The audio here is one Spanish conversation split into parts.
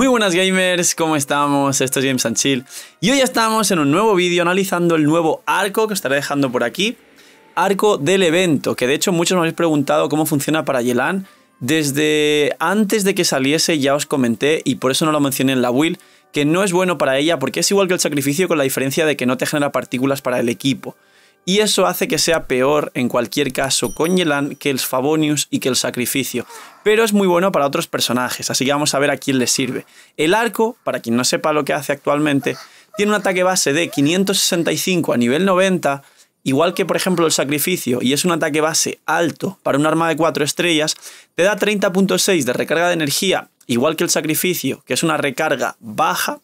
Muy buenas gamers, ¿cómo estamos? Esto es Games Chill y hoy ya estamos en un nuevo vídeo analizando el nuevo arco que os estaré dejando por aquí, arco del evento, que de hecho muchos me habéis preguntado cómo funciona para Yelan. Desde antes de que saliese ya os comenté y por eso no lo mencioné en la will que no es bueno para ella porque es igual que el sacrificio con la diferencia de que no te genera partículas para el equipo y eso hace que sea peor en cualquier caso con Yelan que el Favonius y que el sacrificio, pero es muy bueno para otros personajes, así que vamos a ver a quién le sirve. El arco, para quien no sepa lo que hace actualmente, tiene un ataque base de 565 a nivel 90, igual que por ejemplo el sacrificio, y es un ataque base alto para un arma de 4 estrellas, te da 30.6 de recarga de energía, igual que el sacrificio, que es una recarga baja,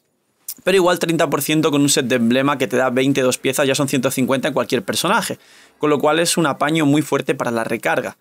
pero igual 30% con un set de emblema que te da 22 piezas, ya son 150 en cualquier personaje, con lo cual es un apaño muy fuerte para la recarga.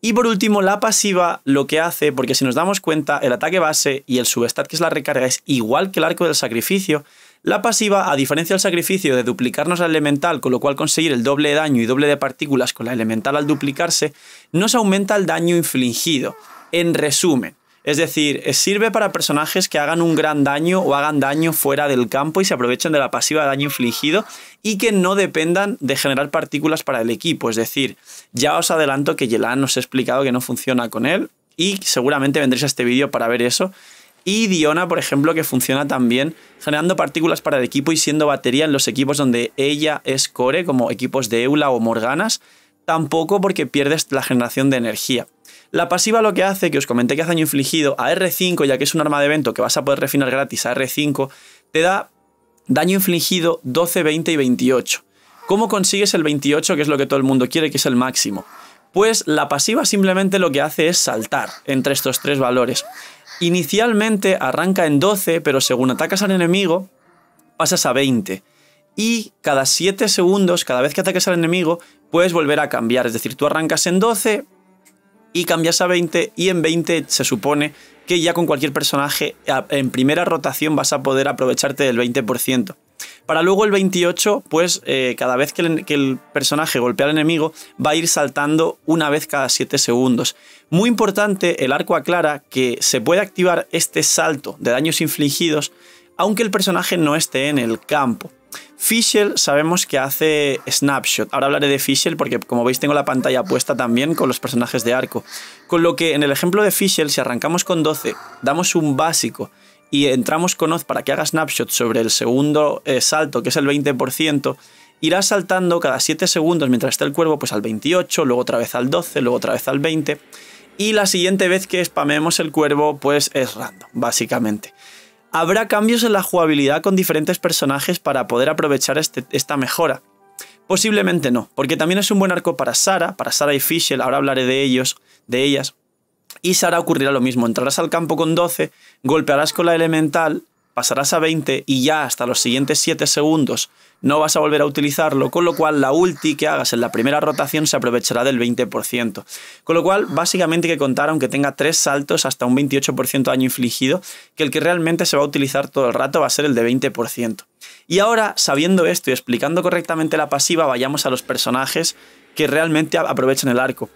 Y por último, la pasiva lo que hace, porque si nos damos cuenta, el ataque base y el subestat, que es la recarga, es igual que el arco del sacrificio. La pasiva, a diferencia del sacrificio de duplicarnos la elemental, con lo cual conseguir el doble de daño y doble de partículas con la elemental al duplicarse, nos aumenta el daño infligido. En resumen, es decir, eh, sirve para personajes que hagan un gran daño o hagan daño fuera del campo y se aprovechen de la pasiva de daño infligido y que no dependan de generar partículas para el equipo. Es decir, ya os adelanto que Yelan os he explicado que no funciona con él y seguramente vendréis a este vídeo para ver eso. Y Diona, por ejemplo, que funciona también generando partículas para el equipo y siendo batería en los equipos donde ella es core, como equipos de Eula o Morganas, tampoco porque pierdes la generación de energía. La pasiva lo que hace, que os comenté que hace daño infligido, a R5, ya que es un arma de evento que vas a poder refinar gratis a R5, te da daño infligido 12, 20 y 28. ¿Cómo consigues el 28, que es lo que todo el mundo quiere, que es el máximo? Pues la pasiva simplemente lo que hace es saltar entre estos tres valores. Inicialmente arranca en 12, pero según atacas al enemigo, pasas a 20. Y cada 7 segundos, cada vez que ataques al enemigo, puedes volver a cambiar. Es decir, tú arrancas en 12, y cambias a 20 y en 20 se supone que ya con cualquier personaje en primera rotación vas a poder aprovecharte del 20%. Para luego el 28, pues eh, cada vez que el, que el, personaje golpea al enemigo va a ir saltando una vez cada 7 segundos. Muy importante, el arco aclara que se puede activar este salto de daños infligidos aunque el personaje no esté en el campo. Fischel sabemos que hace snapshot. Ahora hablaré de Fischel porque como veis tengo la pantalla puesta también con los personajes de arco. Con lo que en el ejemplo de Fischel si arrancamos con 12, damos un básico y entramos con Oz para que haga snapshot sobre el segundo eh, salto, que es el 20%, irá saltando cada 7 segundos mientras está el cuervo pues al 28, luego otra vez al 12, luego otra vez al 20. Y la siguiente vez que spamemos el cuervo pues es random, básicamente. Habrá cambios en la jugabilidad con diferentes personajes para poder aprovechar este, esta mejora. Posiblemente no, porque también es un buen arco para Sara, para Sara y Fischel. ahora hablaré de ellos, de ellas. Y Sara ocurrirá lo mismo, entrarás al campo con 12, golpearás con la elemental pasarás a 20 y ya hasta los siguientes 7 segundos no vas a volver a utilizarlo, con lo cual la ulti que hagas en la primera rotación se aprovechará del 20%. Con lo cual, básicamente que contar, aunque tenga 3 saltos, hasta un 28% daño infligido, que el que realmente se va a utilizar todo el rato va a ser el de 20%. Y ahora, sabiendo esto y explicando correctamente la pasiva, vayamos a los personajes que realmente aprovechan el arco.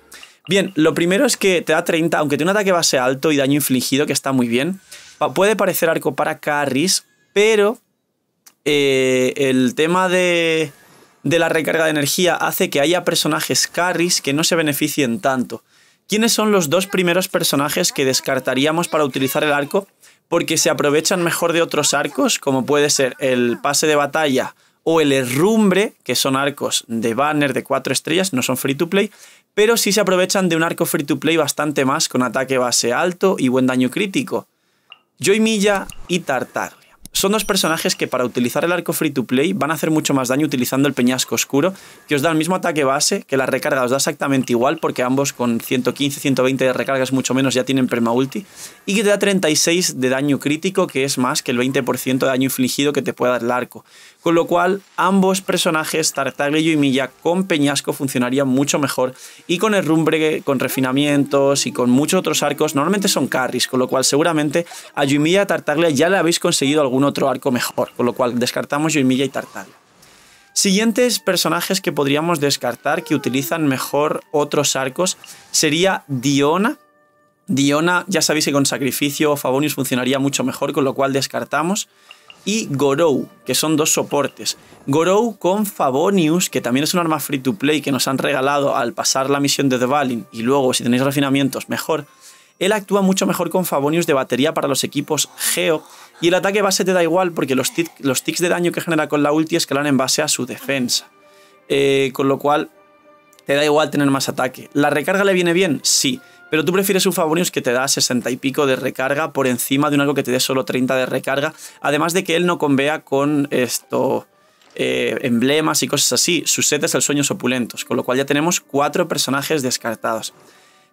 Bien, lo primero es que te da 30, aunque tiene un ataque base alto y daño infligido, que está muy bien, Puede parecer arco para carries, pero eh, el tema de, de la recarga de energía hace que haya personajes carries que no se beneficien tanto. ¿Quiénes son los dos primeros personajes que descartaríamos para utilizar el arco? Porque se aprovechan mejor de otros arcos, como puede ser el pase de batalla o el herrumbre, que son arcos de banner de cuatro estrellas, no son free to play, pero sí se aprovechan de un arco free to play bastante más, con ataque base alto y buen daño crítico. Joymilla y Tartaglia. Son dos personajes que para utilizar el arco free to play van a hacer mucho más daño utilizando el peñasco oscuro, que os da el mismo ataque base, que la recarga os da exactamente igual, porque ambos con 115, 120 de recargas mucho menos ya tienen ulti y que te da 36 de daño crítico, que es más que el 20% de daño infligido que te puede dar el arco con lo cual ambos personajes, Tartaglia y Milla, con Peñasco funcionarían mucho mejor y con Herrumbre, con refinamientos y con muchos otros arcos, normalmente son carries, con lo cual seguramente a Yuimilla y Tartaglia ya le habéis conseguido algún otro arco mejor, con lo cual descartamos Yuimilla y Tartaglia. Siguientes personajes que podríamos descartar que utilizan mejor otros arcos sería Diona. Diona, ya sabéis que con sacrificio o Favonius funcionaría mucho mejor, con lo cual descartamos y Gorou, que son dos soportes. Gorou con Favonius, que también es un arma free to play que nos han regalado al pasar la misión de The Valin y luego si tenéis refinamientos mejor. Él actúa mucho mejor con Favonius de batería para los equipos Geo y el ataque base te da igual porque los, ticks tics de daño que genera con la ulti escalan en base a su defensa. Eh, con lo cual te da igual tener más ataque. ¿La recarga le viene bien? Sí. Pero tú prefieres un Favorius que te da 60 y pico de recarga por encima de un algo que te dé solo 30 de recarga. Además de que él no convea con esto. Eh, emblemas y cosas así. sus setes es el Sueños Opulentos, con lo cual ya tenemos cuatro personajes descartados.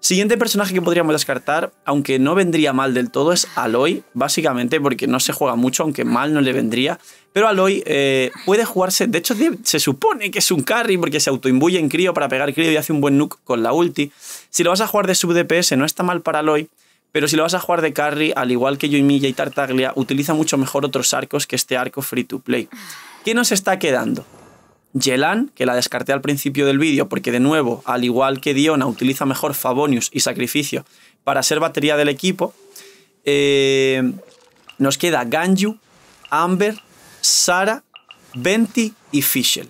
Siguiente personaje que podríamos descartar, aunque no vendría mal del todo, es Aloy, básicamente porque no se juega mucho, aunque mal no le vendría. Pero Aloy eh, puede jugarse, de hecho se supone que es un carry porque se autoimbuye en crío para pegar crío y hace un buen nuke con la ulti. Si lo vas a jugar de sub DPS no está mal para Aloy, pero si lo vas a jugar de carry, al igual que Yoimiya y Tartaglia, utiliza mucho mejor otros arcos que este arco free to play. ¿Qué nos está quedando? Yelan, que la descarté al principio del vídeo porque de nuevo, al igual que Diona, utiliza mejor Favonius y Sacrificio para ser batería del equipo. Eh, nos queda Ganju, Amber, Sara, Venti y Fischl.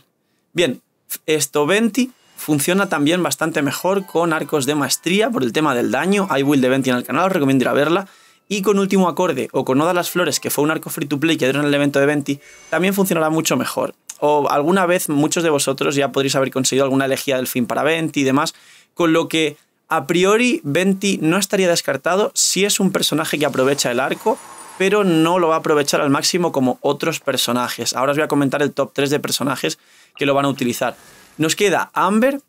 Bien, esto Venti funciona también bastante mejor con arcos de maestría por el tema del daño. Hay Will de Venti en el canal, os recomiendo ir a verla. Y con último acorde o con Oda las Flores, que fue un arco free to play que dieron en el evento de Venti, también funcionará mucho mejor o alguna vez muchos de vosotros ya podréis haber conseguido alguna elegía del fin para Venti y demás, con lo que a priori Venti no estaría descartado si es un personaje que aprovecha el arco, pero no lo va a aprovechar al máximo como otros personajes. Ahora os voy a comentar el top 3 de personajes que lo van a utilizar. Nos queda Amber.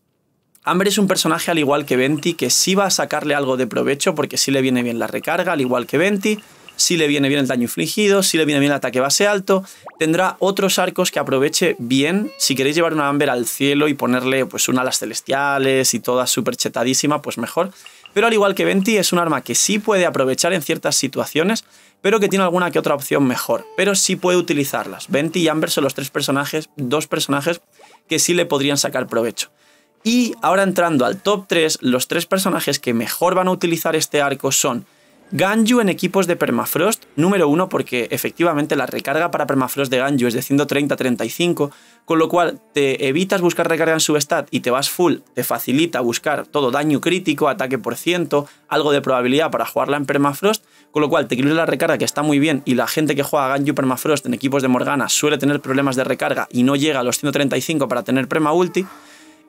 Amber es un personaje al igual que Venti que sí va a sacarle algo de provecho porque sí le viene bien la recarga, al igual que Venti si le viene bien el daño infligido, si le viene bien el ataque base alto, tendrá otros arcos que aproveche bien. Si queréis llevar una Amber al cielo y ponerle pues una alas celestiales y toda súper chetadísima, pues mejor. Pero al igual que Venti, es un arma que sí puede aprovechar en ciertas situaciones, pero que tiene alguna que otra opción mejor. Pero sí puede utilizarlas. Venti y Amber son los tres personajes, dos personajes que sí le podrían sacar provecho. Y ahora entrando al top 3, los tres personajes que mejor van a utilizar este arco son Ganju en equipos de permafrost, número uno porque efectivamente la recarga para permafrost de Ganju es de 130-35, con lo cual te evitas buscar recarga en substat y te vas full, te facilita buscar todo daño crítico, ataque por ciento, algo de probabilidad para jugarla en permafrost, con lo cual te equilibra la recarga que está muy bien y la gente que juega Ganju permafrost en equipos de Morgana suele tener problemas de recarga y no llega a los 135 para tener prema ulti,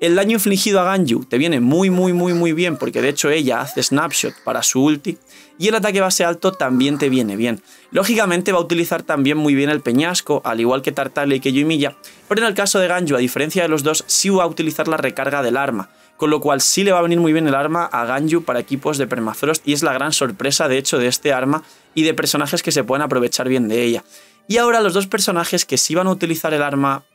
el daño infligido a Ganju te viene muy muy muy muy bien porque de hecho ella hace snapshot para su ulti y el ataque base alto también te viene bien. Lógicamente va a utilizar también muy bien el peñasco, al igual que Tartaglia y que Yumiya, pero en el caso de Ganju a diferencia de los dos, sí va a utilizar la recarga del arma, con lo cual sí le va a venir muy bien el arma a Ganju para equipos de Permafrost y es la gran sorpresa de hecho de este arma y de personajes que se pueden aprovechar bien de ella. Y ahora los dos personajes que sí van a utilizar el arma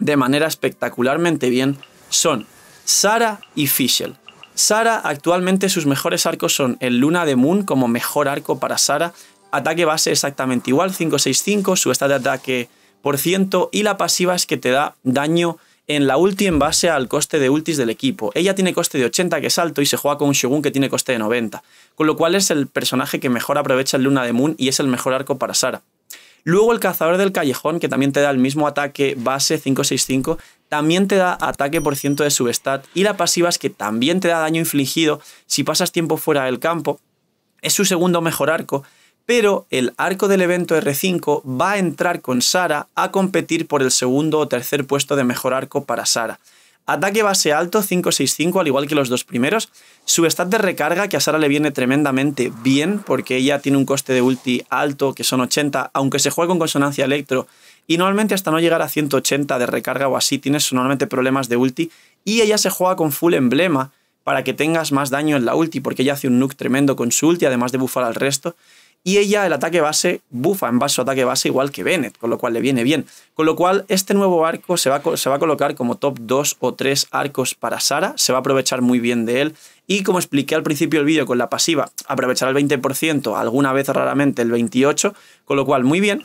de manera espectacularmente bien son Sara y Fischel. Sara, actualmente sus mejores arcos son el Luna de Moon como mejor arco para Sara, ataque base exactamente igual, 565, su estado de ataque por ciento y la pasiva es que te da daño en la ulti en base al coste de ultis del equipo. Ella tiene coste de 80 que es alto y se juega con un Shogun que tiene coste de 90, con lo cual es el personaje que mejor aprovecha el Luna de Moon y es el mejor arco para Sara. Luego el cazador del callejón, que también te da el mismo ataque base 565, también te da ataque por ciento de substat. Y la pasiva es que también te da daño infligido si pasas tiempo fuera del campo. Es su segundo mejor arco, pero el arco del evento R5 va a entrar con Sara a competir por el segundo o tercer puesto de mejor arco para Sara. Ataque base alto, 565, al igual que los dos primeros. Su stat de recarga, que a Sara le viene tremendamente bien, porque ella tiene un coste de ulti alto, que son 80, aunque se juega con consonancia electro. Y normalmente hasta no llegar a 180 de recarga o así, tienes normalmente problemas de ulti. Y ella se juega con full emblema para que tengas más daño en la ulti, porque ella hace un nuke tremendo con su ulti, además de bufar al resto. Y ella, el ataque base, bufa en base ataque base igual que Bennett, con lo cual le viene bien. Con lo cual, este nuevo arco se va, se va a colocar como top 2 o 3 arcos para Sara, se va a aprovechar muy bien de él. Y como expliqué al principio del vídeo con la pasiva, aprovechará el 20%, alguna vez raramente el 28%, con lo cual muy bien.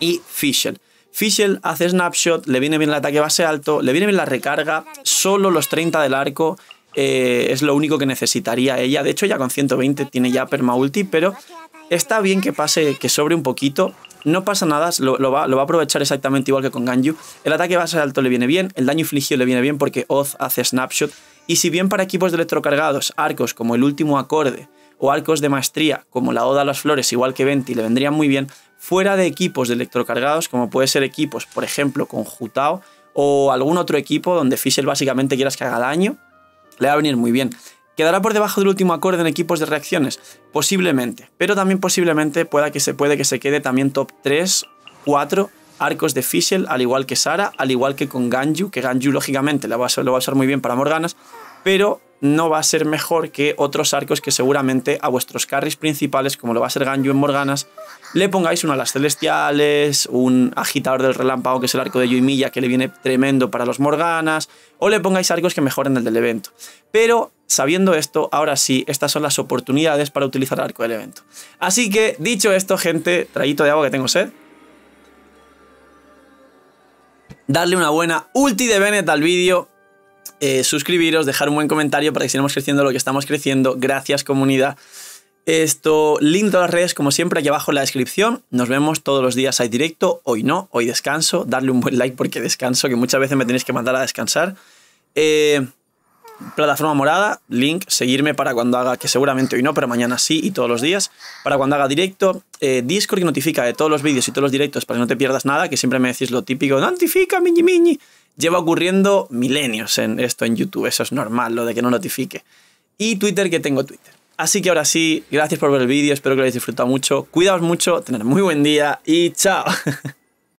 Y Fischel Fischel hace snapshot, le viene bien el ataque base alto, le viene bien la recarga, solo los 30 del arco eh, es lo único que necesitaría ella. De hecho, ya con 120 tiene ya ulti pero Está bien que pase, que sobre un poquito. No pasa nada, lo, va, a aprovechar exactamente igual que con Ganju. El ataque base alto le viene bien, el daño infligido le viene bien porque Oz hace snapshot. Y si bien para equipos de electrocargados, arcos como el último acorde o arcos de maestría como la Oda a las Flores, igual que Venti, le vendrían muy bien, fuera de equipos de electrocargados, como puede ser equipos, por ejemplo, con Jutao o algún otro equipo donde Fissel básicamente quieras que haga daño, le va a venir muy bien. ¿Quedará por debajo del último acorde en equipos de reacciones? Posiblemente, pero también posiblemente pueda que se, puede que se quede también top 3, 4 arcos de Fischl, al igual que Sara, al igual que con Ganju, que Ganju lógicamente lo va a usar muy bien para Morganas, pero no va a ser mejor que otros arcos que seguramente a vuestros carries principales, como lo va a ser Ganju en Morganas, le pongáis uno a las celestiales, un agitador del relámpago, que es el arco de Yuimilla, que le viene tremendo para los Morganas, o le pongáis arcos que mejoren el del evento. Pero Sabiendo esto, ahora sí, estas son las oportunidades para utilizar arco del evento. Así que, dicho esto, gente, traguito de agua que tengo sed. Darle una buena ulti de Bennett al vídeo. Eh, suscribiros, dejar un buen comentario para que sigamos creciendo lo que estamos creciendo. Gracias, comunidad. Esto, link a las redes, como siempre, aquí abajo en la descripción. Nos vemos todos los días, hay directo. Hoy no, hoy descanso. Darle un buen like porque descanso, que muchas veces me tenéis que mandar a descansar. Eh, plataforma morada, link, seguirme para cuando haga, que seguramente hoy no, pero mañana sí y todos los días, para cuando haga directo, eh, Discord que notifica de todos los vídeos y todos los directos para que no te pierdas nada, que siempre me decís lo típico, notifica, miñi, miñi. Lleva ocurriendo milenios en esto en YouTube, eso es normal, lo de que no notifique. Y Twitter, que tengo Twitter. Así que ahora sí, gracias por ver el vídeo, espero que lo hayáis disfrutado mucho, cuidaos mucho, tener muy buen día y chao.